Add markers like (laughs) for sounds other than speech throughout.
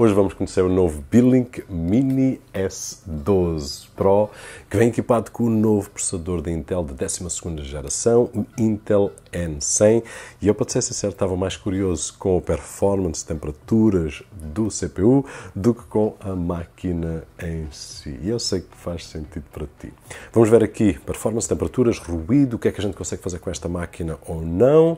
Hoje vamos conhecer o novo Billink Mini S12 Pro, que vem equipado com o novo processador da Intel de 12 geração, o Intel N100. E eu, para ser sincero, estava mais curioso com a performance, temperaturas do CPU, do que com a máquina em si. E eu sei que faz sentido para ti. Vamos ver aqui performance, temperaturas, ruído, o que é que a gente consegue fazer com esta máquina ou não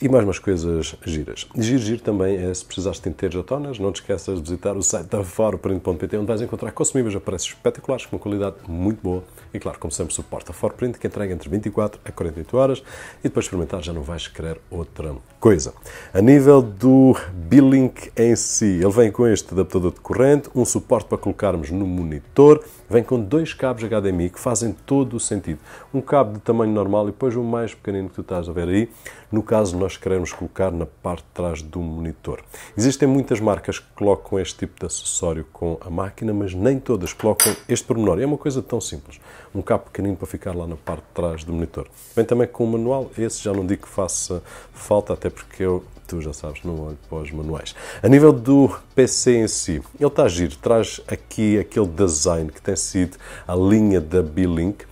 e mais umas coisas giras. gir gir também é se precisares de tinteiros tonas, não te esqueças de visitar o site da forprint.pt onde vais encontrar consumíveis a preços espetaculares com uma qualidade muito boa e claro, como sempre, suporta a Forprint que entrega entre 24 a 48 horas e depois experimentar já não vais querer outra coisa. A nível do Billing em si, ele vem com este adaptador de corrente, um suporte para colocarmos no monitor, vem com dois cabos HDMI que fazem todo o sentido. Um cabo de tamanho normal e depois um mais pequenino que tu estás a ver aí. No caso nós queremos colocar na parte de trás do monitor. Existem muitas marcas que colocam este tipo de acessório com a máquina, mas nem todas colocam este pormenor. É uma coisa tão simples. Um cabo pequenino para ficar lá na parte de trás do monitor. Vem também com o manual. Esse já não digo que faça falta, até porque eu tu já sabes, não olho para os manuais. A nível do PC em si, ele está a giro, traz aqui aquele design que tem sido a linha da B-Link,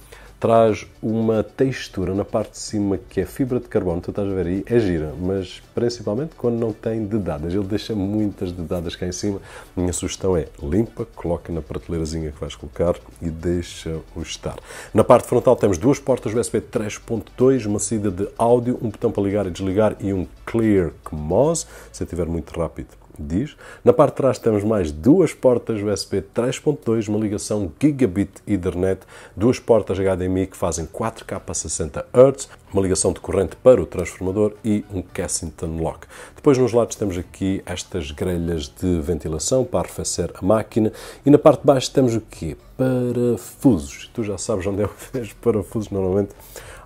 traz uma textura na parte de cima que é fibra de carbono, tu estás a ver aí, é gira, mas principalmente quando não tem dedadas, ele deixa muitas dedadas cá em cima. Minha sugestão é limpa, coloque na prateleirazinha que vais colocar e deixa-o estar. Na parte frontal temos duas portas USB 3.2, uma saída de áudio, um botão para ligar e desligar e um clear mos se estiver muito rápido diz. Na parte de trás temos mais duas portas USB 3.2, uma ligação gigabit Ethernet, duas portas HDMI que fazem 4K a 60 Hz, uma ligação de corrente para o transformador e um Kensington lock. Depois nos lados temos aqui estas grelhas de ventilação para arrefecer a máquina e na parte de baixo temos o quê? Parafusos. Tu já sabes onde é que tens (laughs) parafusos normalmente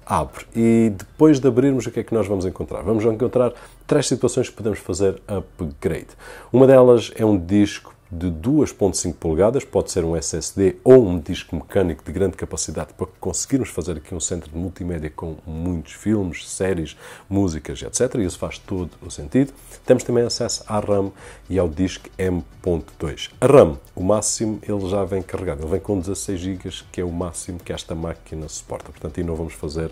abre. E depois de abrirmos, o que é que nós vamos encontrar? Vamos encontrar três situações que podemos fazer upgrade. Uma delas é um disco de 2.5 polegadas, pode ser um SSD ou um disco mecânico de grande capacidade para conseguirmos fazer aqui um centro de multimédia com muitos filmes, séries, músicas, etc. E isso faz todo o sentido. Temos também acesso à RAM e ao disco M.2. A RAM, o máximo, ele já vem carregado. Ele vem com 16 GB, que é o máximo que esta máquina suporta. Portanto, aí não vamos fazer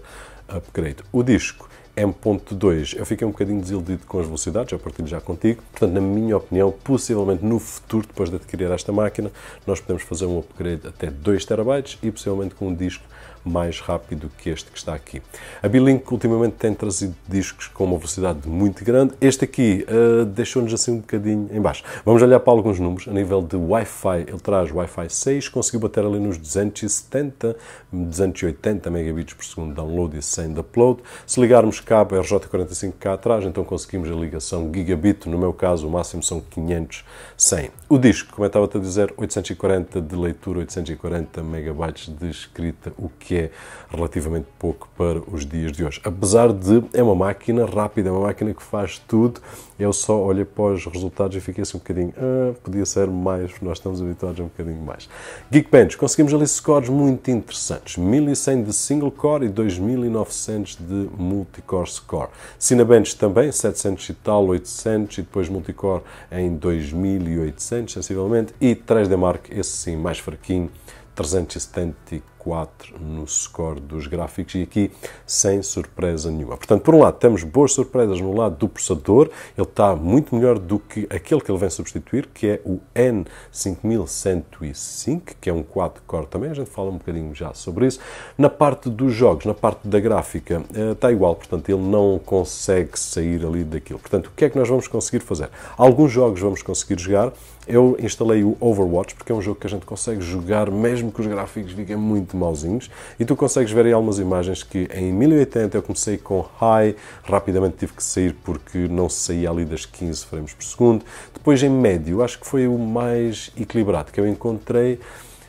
upgrade. O disco é M.2. Eu fiquei um bocadinho desiludido com as velocidades, já partilho já contigo. Portanto, na minha opinião, possivelmente no futuro, depois de adquirir esta máquina, nós podemos fazer um upgrade até 2 TB e possivelmente com um disco mais rápido que este que está aqui. A Bilink ultimamente tem trazido discos com uma velocidade muito grande. Este aqui uh, deixou-nos assim um bocadinho em baixo. Vamos olhar para alguns números. A nível de Wi-Fi, ele traz Wi-Fi 6, conseguiu bater ali nos 270, 280 megabits por segundo download e 100 de upload. Se ligarmos cabo RJ45 cá atrás, então conseguimos a ligação gigabit. No meu caso, o máximo são 500, 100. O disco, como eu estava a dizer, 840 de leitura, 840 megabytes de escrita, o que é relativamente pouco para os dias de hoje. Apesar de é uma máquina rápida, é uma máquina que faz tudo, eu só olho para os resultados e fiquei assim um bocadinho, ah, podia ser mais, nós estamos habituados a um bocadinho mais. Geekbench, conseguimos ali scores muito interessantes, 1100 de single core e 2900 de multicore score. Cinebench também, 700 e tal, 800 e depois multicore em 2800 sensivelmente, e 3D Mark, esse sim, mais fraquinho, 370 4 no score dos gráficos e aqui sem surpresa nenhuma. Portanto, por um lado, temos boas surpresas no lado do processador, ele está muito melhor do que aquele que ele vem substituir, que é o N5105, que é um 4-core também, a gente fala um bocadinho já sobre isso. Na parte dos jogos, na parte da gráfica, eh, está igual, portanto, ele não consegue sair ali daquilo. Portanto, o que é que nós vamos conseguir fazer? Alguns jogos vamos conseguir jogar, eu instalei o Overwatch, porque é um jogo que a gente consegue jogar mesmo que os gráficos fiquem muito muito mauzinhos. E tu consegues ver aí algumas imagens que em 1080 eu comecei com high, rapidamente tive que sair porque não saía ali das 15 frames por segundo. Depois em médio, acho que foi o mais equilibrado que eu encontrei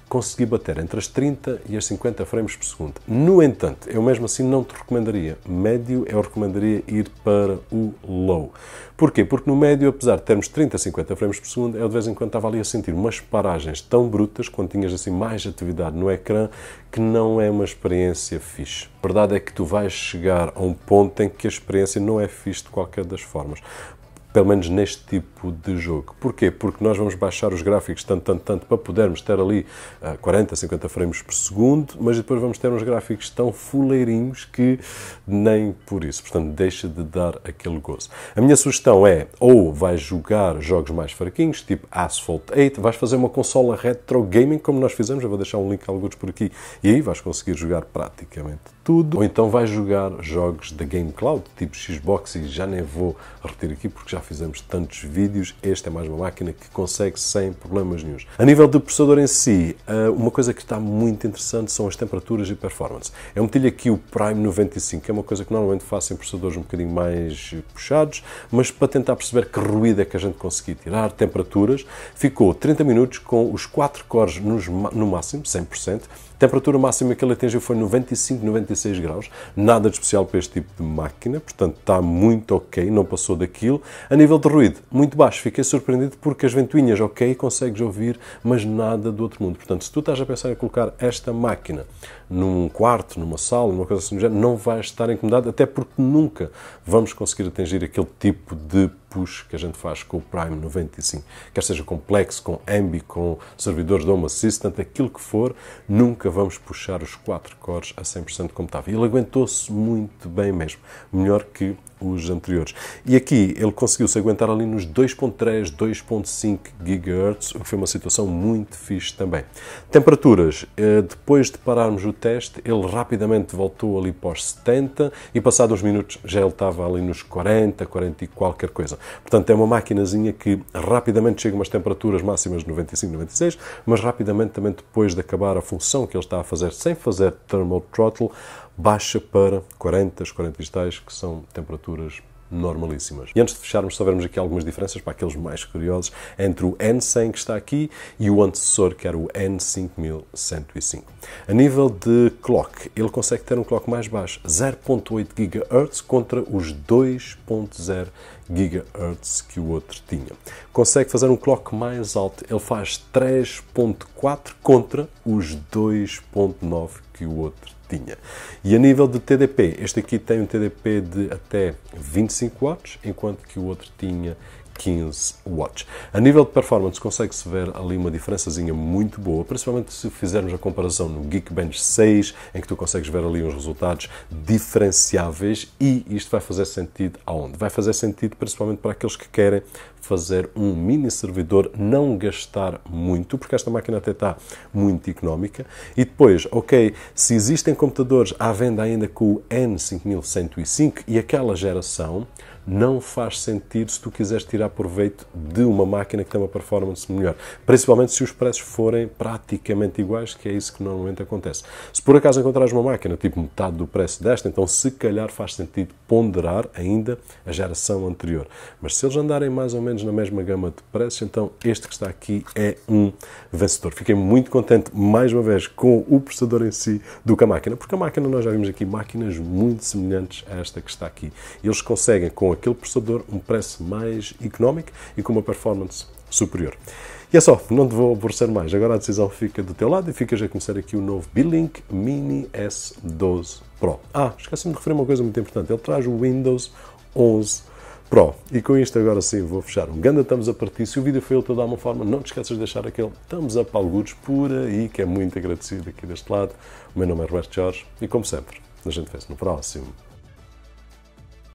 consegui bater entre as 30 e as 50 frames por segundo. No entanto, eu mesmo assim não te recomendaria médio, eu recomendaria ir para o low. Porquê? Porque no médio, apesar de termos 30 a 50 frames por segundo, eu de vez em quando estava ali a sentir umas paragens tão brutas, quando tinhas assim mais atividade no ecrã, que não é uma experiência fixe. A verdade é que tu vais chegar a um ponto em que a experiência não é fixe de qualquer das formas pelo menos neste tipo de jogo. Porquê? Porque nós vamos baixar os gráficos tanto, tanto, tanto para podermos ter ali uh, 40, 50 frames por segundo, mas depois vamos ter uns gráficos tão fuleirinhos que nem por isso. Portanto, deixa de dar aquele gozo. A minha sugestão é ou vais jogar jogos mais fraquinhos, tipo Asphalt 8, vais fazer uma consola retro gaming como nós fizemos, eu vou deixar um link a alguns por aqui, e aí vais conseguir jogar praticamente tudo, ou então vais jogar jogos da Game Cloud, tipo Xbox, e já nem vou repetir aqui porque já fizemos tantos vídeos, esta é mais uma máquina que consegue sem problemas nenhums. A nível do processador em si, eh, uma coisa que está muito interessante são as temperaturas e performance. Eu meti-lhe aqui o Prime 95, que é uma coisa que normalmente faço em processadores um bocadinho mais puxados, mas para tentar perceber que ruído é que a gente conseguia tirar, temperaturas, ficou 30 minutos com os 4 cores no máximo, 100%, a temperatura máxima que ele atingiu foi 95, 96 graus, nada de especial para este tipo de máquina, portanto está muito ok, não passou daquilo. A nível de ruído, muito baixo, fiquei surpreendido porque as ventoinhas, ok, consegues ouvir, mas nada do outro mundo. Portanto, se tu estás a pensar em colocar esta máquina num quarto, numa sala, numa coisa assim, não vai estar incomodado, até porque nunca vamos conseguir atingir aquele tipo de push que a gente faz com o Prime 95. Quer seja complexo, com Ambi, com servidores de Home Assistant, aquilo que for, nunca vamos puxar os 4 cores a 100% como estava. Ele aguentou-se muito bem mesmo. Melhor que os anteriores. E aqui ele conseguiu-se aguentar ali nos 2.3, 2.5 GHz, o que foi uma situação muito fixe também. Temperaturas, eh, depois de pararmos o teste, ele rapidamente voltou ali para os 70 e passados uns minutos já ele estava ali nos 40, 40 e qualquer coisa. Portanto, é uma maquinazinha que rapidamente chega a umas temperaturas máximas de 95, 96, mas rapidamente também depois de acabar a função que ele está a fazer, sem fazer thermal throttle, baixa para 40, 40 vegetais, que são temperaturas normalíssimas. E antes de fecharmos, só vermos aqui algumas diferenças para aqueles mais curiosos entre o N100 que está aqui e o antecessor, que era o N5105. A nível de clock, ele consegue ter um clock mais baixo, 0.8 GHz contra os 2.0 GHz que o outro tinha. Consegue fazer um clock mais alto, ele faz 3.4 contra os 2.9 que o outro tinha. E a nível de TDP, este aqui tem um TDP de até 25 watts, enquanto que o outro tinha 15 watts. A nível de performance consegue-se ver ali uma diferençazinha muito boa, principalmente se fizermos a comparação no Geekbench 6, em que tu consegues ver ali uns resultados diferenciáveis e isto vai fazer sentido aonde? Vai fazer sentido principalmente para aqueles que querem fazer um mini servidor, não gastar muito, porque esta máquina até está muito económica. E depois, ok, se existem computadores à venda ainda com o N5105 e aquela geração, não faz sentido se tu quiseres tirar proveito de uma máquina que tem uma performance melhor. Principalmente se os preços forem praticamente iguais, que é isso que normalmente acontece. Se por acaso encontrares uma máquina tipo metade do preço desta, então se calhar faz sentido ponderar ainda a geração anterior. Mas se eles andarem mais ou menos na mesma gama de preços, então este que está aqui é um vencedor. Fiquei muito contente mais uma vez com o processador em si do que a máquina, porque a máquina nós já vimos aqui máquinas muito semelhantes a esta que está aqui. Eles conseguem com aquele processador um preço mais económico e com uma performance superior. E é só, não te vou aborrecer mais. Agora a decisão fica do teu lado e ficas a conhecer aqui o novo Bilink Mini S12 Pro. Ah, esqueci-me de referir uma coisa muito importante. Ele traz o Windows 11 Pro. E com isto agora sim vou fechar um grande thumbs up para Se o vídeo foi útil de alguma forma, não te esqueças de deixar aquele thumbs up algures por aí, que é muito agradecido aqui deste lado. O meu nome é Roberto Jorge e como sempre, a gente vê-se no próximo.